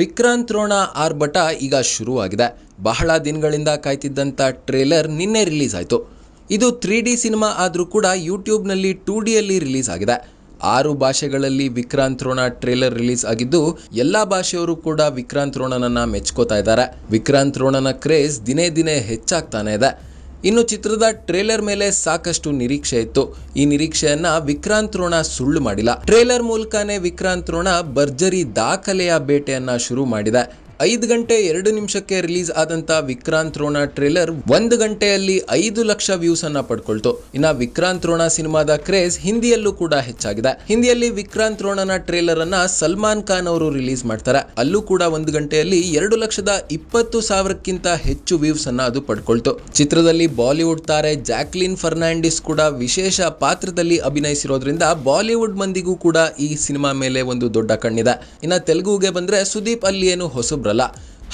ವಿಕ್ರಾಂತ್ ರೋಣ ಆರ್ಭಟ ಈಗ ಶುರುವಾಗಿದೆ ಬಹಳ ದಿನಗಳಿಂದ ಕಾಯ್ತಿದ್ದಂಥ ಟ್ರೇಲರ್ ನಿನ್ನೆ ರಿಲೀಸ್ ಆಯಿತು ಇದು ತ್ರೀ ಡಿ ಸಿನಿಮಾ ಆದರೂ ಕೂಡ ಯೂಟ್ಯೂಬ್ನಲ್ಲಿ ಟೂ ಡಿಯಲ್ಲಿ ರಿಲೀಸ್ ಆಗಿದೆ ಆರು ಭಾಷೆಗಳಲ್ಲಿ ವಿಕ್ರಾಂತ್ ರೋಣ ಟ್ರೇಲರ್ ರಿಲೀಸ್ ಆಗಿದ್ದು ಎಲ್ಲ ಭಾಷೆಯವರು ಕೂಡ ವಿಕ್ರಾಂತ್ ರೋಣನನ್ನ ಮೆಚ್ಕೋತಾ ಇದ್ದಾರೆ ವಿಕ್ರಾಂತ್ ರೋಣನ ಕ್ರೇಜ್ ದಿನೇ ದಿನೇ ಹೆಚ್ಚಾಗ್ತಾನೆ ಇದೆ ಇನ್ನು ಚಿತ್ರದ ಟ್ರೇಲರ್ ಮೇಲೆ ಸಾಕಷ್ಟು ನಿರೀಕ್ಷೆ ಇತ್ತು ಈ ನಿರೀಕ್ಷೆಯನ್ನ ವಿಕ್ರಾಂತ್ ರೋಣ ಸುಳ್ಳು ಮಾಡಿಲ್ಲ ಟ್ರೇಲರ್ ಮೂಲಕನೇ ವಿಕ್ರಾಂತ್ ರೋಣ ಭರ್ಜರಿ ದಾಖಲೆಯ ಬೇಟೆಯನ್ನ ಶುರು ಮಾಡಿದೆ ಐದು ಗಂಟೆ ಎರಡು ನಿಮಿಷಕ್ಕೆ ರಿಲೀಸ್ ಆದಂತ ವಿಕ್ರಾಂತ್ ರೋಣ ಟ್ರೇಲರ್ ಒಂದು ಗಂಟೆಯಲ್ಲಿ ಐದು ಲಕ್ಷ ವ್ಯೂಸ್ ಅನ್ನ ಪಡ್ಕೊಳ್ತು ಇನ್ನ ವಿಕ್ರಾಂತ್ ರೋಣ ಸಿನಿಮಾದ ಕ್ರೇಜ್ ಹಿಂದಿಯಲ್ಲೂ ಕೂಡ ಹೆಚ್ಚಾಗಿದೆ ಹಿಂದಿಯಲ್ಲಿ ವಿಕ್ರಾಂತ್ ರೋಣನ ಟ್ರೇಲರ್ ಅನ್ನ ಸಲ್ಮಾನ್ ಖಾನ್ ಅವರು ರಿಲೀಸ್ ಮಾಡ್ತಾರೆ ಅಲ್ಲೂ ಕೂಡ ಒಂದು ಗಂಟೆಯಲ್ಲಿ ಎರಡು ಲಕ್ಷದ ಇಪ್ಪತ್ತು ಸಾವಿರಕ್ಕಿಂತ ಹೆಚ್ಚು ವ್ಯೂಸ್ ಅನ್ನ ಅದು ಪಡ್ಕೊಳ್ತು ಚಿತ್ರದಲ್ಲಿ ಬಾಲಿವುಡ್ ತಾರೆ ಜಾಕ್ಲಿನ್ ಫರ್ನಾಂಡಿಸ್ ಕೂಡ ವಿಶೇಷ ಪಾತ್ರದಲ್ಲಿ ಅಭಿನಯಿಸಿರೋದ್ರಿಂದ ಬಾಲಿವುಡ್ ಮಂದಿಗೂ ಕೂಡ ಈ ಸಿನಿಮಾ ಮೇಲೆ ಒಂದು ದೊಡ್ಡ ಕಣ್ಣಿದೆ ಇನ್ನ ತೆಲುಗುಗೆ ಬಂದ್ರೆ ಸುದೀಪ್ ಅಲ್ಲಿ ಏನು ಹೊಸ ಇವ್ರಲ್ಲ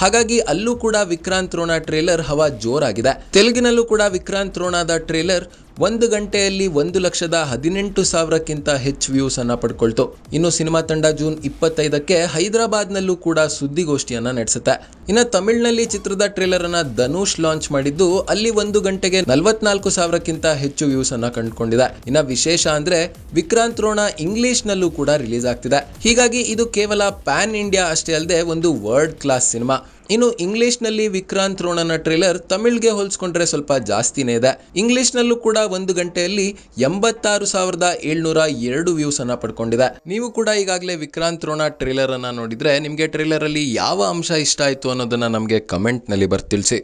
ಹಾಗಾಗಿ ಅಲ್ಲೂ ಕೂಡ ವಿಕ್ರಾಂತ್ ರೋಣ ಟ್ರೇಲರ್ ಹವಾ ಜೋರಾಗಿದೆ ತೆಲುಗಿನಲ್ಲೂ ಕೂಡ ವಿಕ್ರಾಂತ್ ರೋಣದ ಟ್ರೇಲರ್ ಒಂದು ಗಂಟೆಯಲ್ಲಿ ಒಂದು ಲಕ್ಷದ ಹದಿನೆಂಟು ಸಾವಿರಕ್ಕಿಂತ ಹೆಚ್ಚು ವ್ಯೂಸ್ ಅನ್ನ ಪಡ್ಕೊಳ್ತು ಇನ್ನು ಸಿನಿಮಾ ತಂಡ ಜೂನ್ ಇಪ್ಪತ್ತೈದಕ್ಕೆ ಹೈದರಾಬಾದ್ ನಲ್ಲೂ ಕೂಡ ಸುದ್ದಿಗೋಷ್ಠಿಯನ್ನ ನಡೆಸುತ್ತೆ ಇನ್ನು ತಮಿಳ್ನಲ್ಲಿ ಚಿತ್ರದ ಟ್ರೇಲರ್ ಅನ್ನ ಧನುಷ್ ಲಾಂಚ್ ಮಾಡಿದ್ದು ಅಲ್ಲಿ ಒಂದು ಗಂಟೆಗೆ ನಲವತ್ನಾಲ್ಕು ಸಾವಿರಕ್ಕಿಂತ ಹೆಚ್ಚು ವ್ಯೂಸ್ ಅನ್ನ ಕಂಡುಕೊಂಡಿದೆ ಇನ್ನು ವಿಶೇಷ ಅಂದ್ರೆ ವಿಕ್ರಾಂತ್ ರೋಣ ಇಂಗ್ಲಿಷ್ ನಲ್ಲೂ ಕೂಡ ರಿಲೀಸ್ ಆಗ್ತಿದೆ ಹೀಗಾಗಿ ಇದು ಕೇವಲ ಪ್ಯಾನ್ ಇಂಡಿಯಾ ಅಷ್ಟೇ ಅಲ್ಲದೆ ಒಂದು ವರ್ಲ್ಡ್ ಕ್ಲಾಸ್ ಸಿನಿಮಾ ಇನ್ನು ಇಂಗ್ಲಿಷ್ನಲ್ಲಿ ವಿಕ್ರಾಂತ್ ರೋಣನ ಟ್ರೇಲರ್ ತಮಿಳ್ಗೆ ಹೋಲಿಸ್ಕೊಂಡ್ರೆ ಸ್ವಲ್ಪ ಜಾಸ್ತಿನೇ ಇದೆ ಇಂಗ್ಲಿಷ್ನಲ್ಲೂ ಕೂಡ ಒಂದು ಗಂಟೆಯಲ್ಲಿ ಎಂಬತ್ತಾರು ಸಾವಿರದ ಏಳ್ನೂರ ಎರಡು ವ್ಯೂಸ್ ಅನ್ನ ಪಡ್ಕೊಂಡಿದೆ ನೀವು ಕೂಡ ಈಗಾಗಲೇ ವಿಕ್ರಾಂತ್ ರೋಣ ಟ್ರೇಲರ್ ಅನ್ನ ನೋಡಿದ್ರೆ ನಿಮಗೆ ಟ್ರೇಲರ್ ಅಲ್ಲಿ ಯಾವ ಅಂಶ ಇಷ್ಟ ಆಯಿತು ಅನ್ನೋದನ್ನ ನಮಗೆ ಕಮೆಂಟ್ನಲ್ಲಿ ಬರ್ತಿಳಿಸಿ